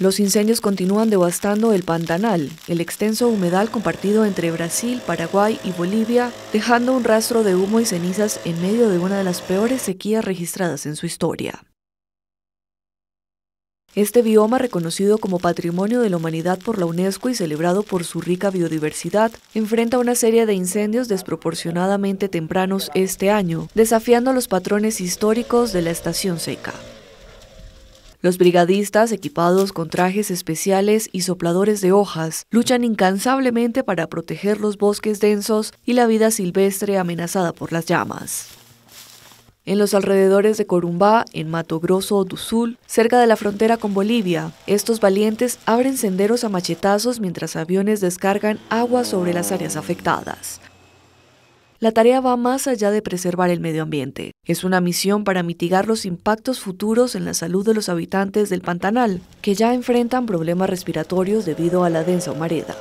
Los incendios continúan devastando el Pantanal, el extenso humedal compartido entre Brasil, Paraguay y Bolivia, dejando un rastro de humo y cenizas en medio de una de las peores sequías registradas en su historia. Este bioma, reconocido como Patrimonio de la Humanidad por la UNESCO y celebrado por su rica biodiversidad, enfrenta una serie de incendios desproporcionadamente tempranos este año, desafiando los patrones históricos de la estación seca. Los brigadistas, equipados con trajes especiales y sopladores de hojas, luchan incansablemente para proteger los bosques densos y la vida silvestre amenazada por las llamas. En los alrededores de Corumbá, en Mato Grosso do Sul, cerca de la frontera con Bolivia, estos valientes abren senderos a machetazos mientras aviones descargan agua sobre las áreas afectadas la tarea va más allá de preservar el medio ambiente. Es una misión para mitigar los impactos futuros en la salud de los habitantes del Pantanal, que ya enfrentan problemas respiratorios debido a la densa humareda.